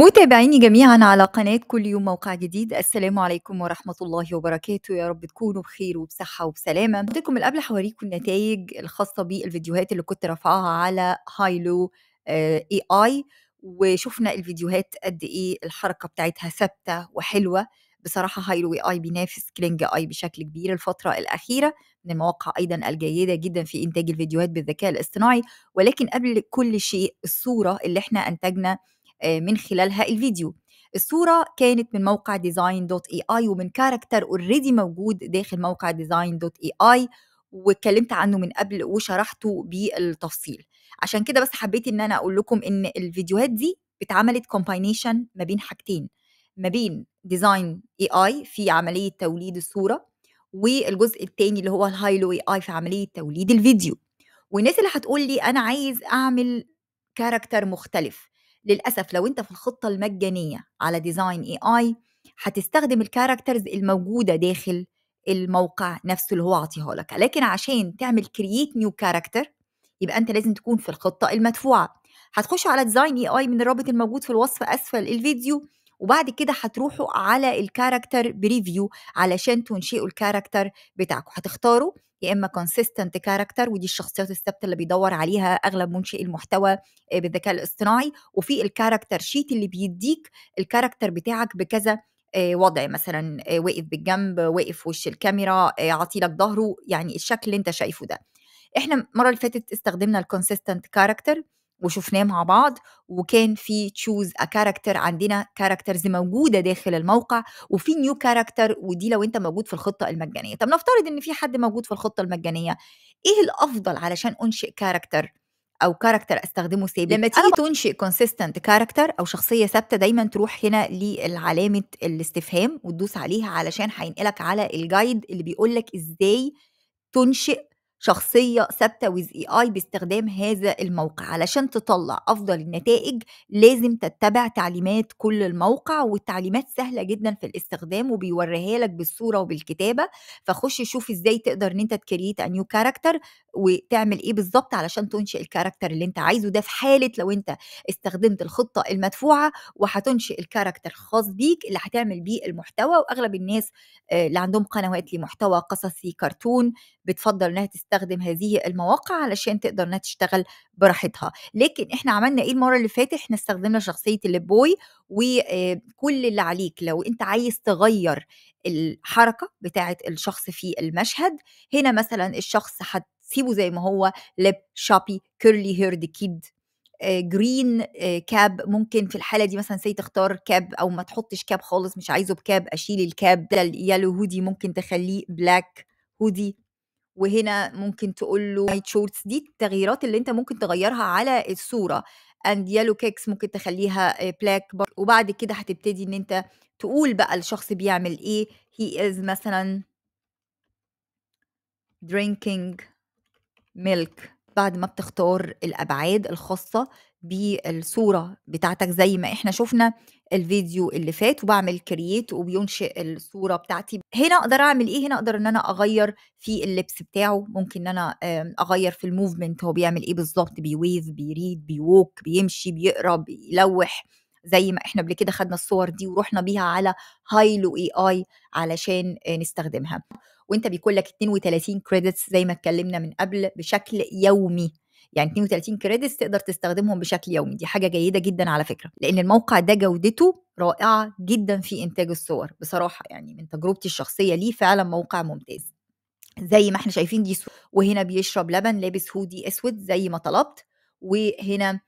متابعيني جميعا على قناة كل يوم موقع جديد السلام عليكم ورحمة الله وبركاته يا رب تكونوا بخير وبصحة وبسلامة بديكم القبل حوريكم النتائج الخاصة بالفيديوهات اللي كنت رافعاها على هايلو اي آه، اي وشفنا الفيديوهات قد ايه الحركة بتاعتها ثابتة وحلوة بصراحة هايلو اي بينافس كلينج اي بشكل كبير الفترة الأخيرة من المواقع أيضا الجيدة جدا في إنتاج الفيديوهات بالذكاء الاصطناعي ولكن قبل كل شيء الصورة اللي احنا أنتجنا آه، من خلالها الفيديو الصورة كانت من موقع ديزاين دوت اي اي ومن كاركتر اوريدي موجود داخل موقع ديزاين دوت اي اي واتكلمت عنه من قبل وشرحته بالتفصيل عشان كده بس حبيت ان انا اقول لكم ان الفيديوهات دي اتعملت كومباينيشن ما بين حاجتين ما بين ديزاين اي اي في عمليه توليد الصوره والجزء الثاني اللي هو الهايلو اي اي في عمليه توليد الفيديو والناس اللي هتقول لي انا عايز اعمل كاركتر مختلف للأسف لو أنت في الخطة المجانية على ديزاين اي اي هتستخدم الكاركترز الموجودة داخل الموقع نفسه اللي هو عاطيها لك لكن عشان تعمل كرييت نيو كاركتر يبقى انت لازم تكون في الخطه المدفوعه هتخش على ديزاين اي اي من الرابط الموجود في الوصف اسفل الفيديو وبعد كده هتروحوا على الكاركتر بريفيو علشان تنشئوا الكاركتر بتاعكم هتختاروا يا اما كونسيستنت كاركتر ودي الشخصيات الثابته اللي بيدور عليها اغلب منشئ المحتوى آه، بالذكاء الاصطناعي وفي الكاركتر شيت اللي بيديك الكاركتر بتاعك بكذا آه، وضع مثلا آه، واقف بالجنب واقف وش الكاميرا عطيلك ظهره يعني الشكل اللي انت شايفه ده احنا المره اللي فاتت استخدمنا الكونسيستنت كاركتر وشفناه مع بعض وكان في تشوز ا كاركتر عندنا كاركترز موجوده داخل الموقع وفي نيو كاركتر ودي لو انت موجود في الخطه المجانيه طب نفترض ان في حد موجود في الخطه المجانيه ايه الافضل علشان انشئ كاركتر او كاركتر استخدمه ثابت لما تيجي تنشئ كونسيستنت كاركتر او شخصيه ثابته دايما تروح هنا للعلامه الاستفهام وتدوس عليها علشان هينقلك على الجايد اللي بيقول لك ازاي تنشئ شخصية ثابتة ويز اي اي باستخدام هذا الموقع علشان تطلع أفضل النتائج لازم تتبع تعليمات كل الموقع والتعليمات سهلة جدا في الاستخدام وبيوريها لك بالصورة وبالكتابة فخش شوف ازاي تقدر ان انت تكريت a new كاركتر وتعمل ايه بالظبط علشان تنشئ الكاركتر اللي انت عايزه ده في حالة لو انت استخدمت الخطة المدفوعة وهتنشئ الكاركتر الخاص بيك اللي هتعمل بيه المحتوى وأغلب الناس آه، اللي عندهم قنوات لمحتوى قصصي كرتون بتفضل انها تستخدم تستخدم هذه المواقع علشان تقدر انها تشتغل براحتها لكن احنا عملنا ايه المره اللي فاتت احنا استخدمنا شخصيه البوي وكل آه، اللي عليك لو انت عايز تغير الحركه بتاعه الشخص في المشهد هنا مثلا الشخص هتسيبه زي ما هو لب شابي كيرلي هيرد كيد جرين كاب ممكن في الحاله دي مثلا سي تختار كاب او ما تحطش كاب خالص مش عايزه بكاب اشيل الكاب ده اليالو هودي ممكن تخليه بلاك هودي وهنا ممكن تقول له نايت شورتس دي التغييرات اللي انت ممكن تغيرها على الصوره اند يلو كيكس ممكن تخليها آه، بلاك وبعد كده هتبتدي ان انت تقول بقى الشخص بيعمل ايه هي از مثلا drinking milk بعد ما بتختار الأبعاد الخاصة بالصورة بتاعتك زي ما احنا شفنا الفيديو اللي فات وبعمل كرييت وبينشئ الصورة بتاعتي هنا أقدر أعمل إيه؟ هنا أقدر إن أنا أغير في اللبس بتاعه ممكن إن أنا أغير في الموفمنت هو بيعمل إيه بالظبط بيويف بيريد بيوك بيمشي بيقرأ بيلوح زي ما احنا قبل كده خدنا الصور دي ورحنا بيها على هايلو اي اي علشان نستخدمها وانت بيكون لك 32 كريدتس زي ما اتكلمنا من قبل بشكل يومي يعني 32 كريدتس تقدر تستخدمهم بشكل يومي دي حاجه جيده جدا على فكره لان الموقع ده جودته رائعه جدا في انتاج الصور بصراحه يعني من تجربتي الشخصيه ليه فعلا موقع ممتاز زي ما احنا شايفين دي صور. وهنا بيشرب لبن لابس هودي اسود زي ما طلبت وهنا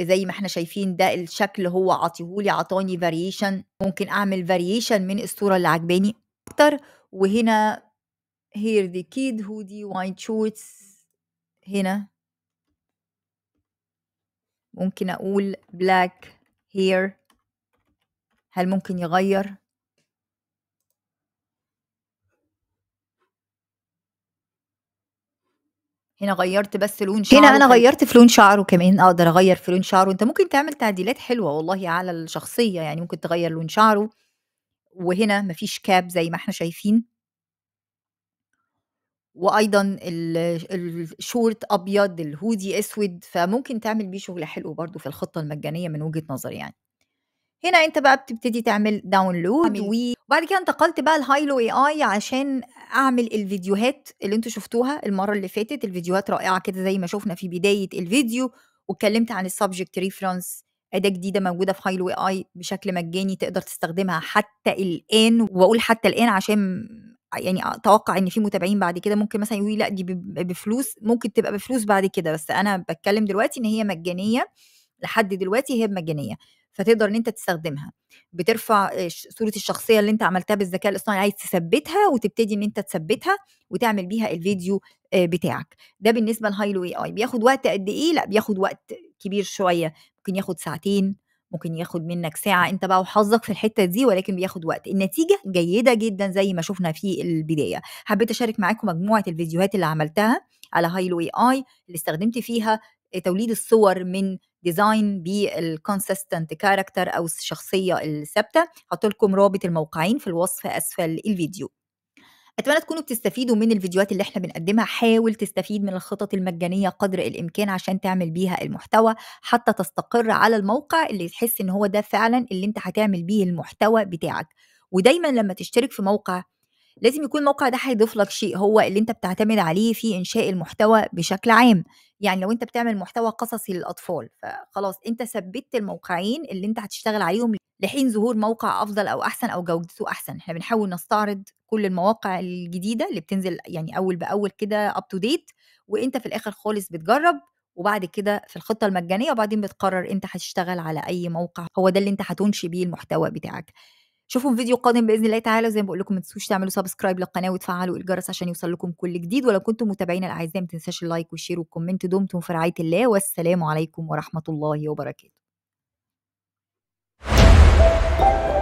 زي ما احنا شايفين ده الشكل هو عطيهولي عطاني فاريشن ممكن اعمل فاريشن من الصوره اللي عجباني اكتر وهنا Here the kid hoodie white shorts هنا ممكن أقول black hair هل ممكن يغير هنا غيرت بس لون شعره هنا انا غيرت في لون شعره كمان اقدر اغير في لون شعره انت ممكن تعمل تعديلات حلوه والله على الشخصيه يعني ممكن تغير لون شعره وهنا مفيش كاب زي ما احنا شايفين وايضا الشورت ابيض الهودي اسود فممكن تعمل بيه شغل حلو برضو في الخطه المجانيه من وجهه نظري يعني هنا انت بقى بتبتدي تعمل داونلود وبعد كده انتقلت بقى لهايلو اي اي عشان اعمل الفيديوهات اللي انتوا شفتوها المره اللي فاتت الفيديوهات رائعه كده زي ما شفنا في بدايه الفيديو واتكلمت عن السبجكت ريفرنس اداه جديده موجوده في هايلو اي بشكل مجاني تقدر تستخدمها حتى الان واقول حتى الان عشان يعني اتوقع ان في متابعين بعد كده ممكن مثلا يقولي لا دي بفلوس ممكن تبقى بفلوس بعد كده بس انا بتكلم دلوقتي ان هي مجانيه لحد دلوقتي هي مجانيه فتقدر ان انت تستخدمها بترفع صوره الشخصيه اللي انت عملتها بالذكاء الاصطناعي عايز تثبتها وتبتدي ان انت تثبتها وتعمل بيها الفيديو آه، بتاعك ده بالنسبه لهايلو اي اي بياخد وقت قد ايه لا بياخد وقت كبير شويه ممكن ياخد ساعتين ممكن ياخد منك ساعه انت بقى وحظك في الحته دي ولكن بياخد وقت النتيجه جيده جدا زي ما شفنا في البدايه حبيت اشارك معاكم مجموعه الفيديوهات اللي عملتها على هايلو اي اي اللي استخدمت فيها توليد الصور من ديزاين بالكونسيستنت كاركتر او الشخصيه الثابته هحط لكم رابط الموقعين في الوصف اسفل الفيديو اتمنى تكونوا بتستفيدوا من الفيديوهات اللي احنا بنقدمها حاول تستفيد من الخطط المجانيه قدر الامكان عشان تعمل بيها المحتوى حتى تستقر على الموقع اللي تحس ان هو ده فعلا اللي انت هتعمل بيه المحتوى بتاعك ودايما لما تشترك في موقع لازم يكون الموقع ده هيضيف لك شيء هو اللي انت بتعتمد عليه في انشاء المحتوى بشكل عام يعني لو انت بتعمل محتوى قصصي للاطفال فخلاص انت ثبتت الموقعين اللي انت هتشتغل عليهم لحين ظهور موقع افضل او احسن او جودته احسن احنا بنحاول نستعرض كل المواقع الجديده اللي بتنزل يعني اول باول كده اب تو ديت وانت في الاخر خالص بتجرب وبعد كده في الخطة المجانية وبعدين بتقرر انت هتشتغل على اي موقع هو ده اللي انت هتنشي بيه المحتوى بتاعك شوفوا فيديو قادم باذن الله تعالى زي ما بقول لكم ما تنسوش تعملوا سبسكرايب للقناه وتفعلوا الجرس عشان يوصل لكم كل جديد ولو كنتم متابعينا الاعزاء ما تنساش اللايك والشير والكومنت دمتم في رعايه الله والسلام عليكم ورحمه الله وبركاته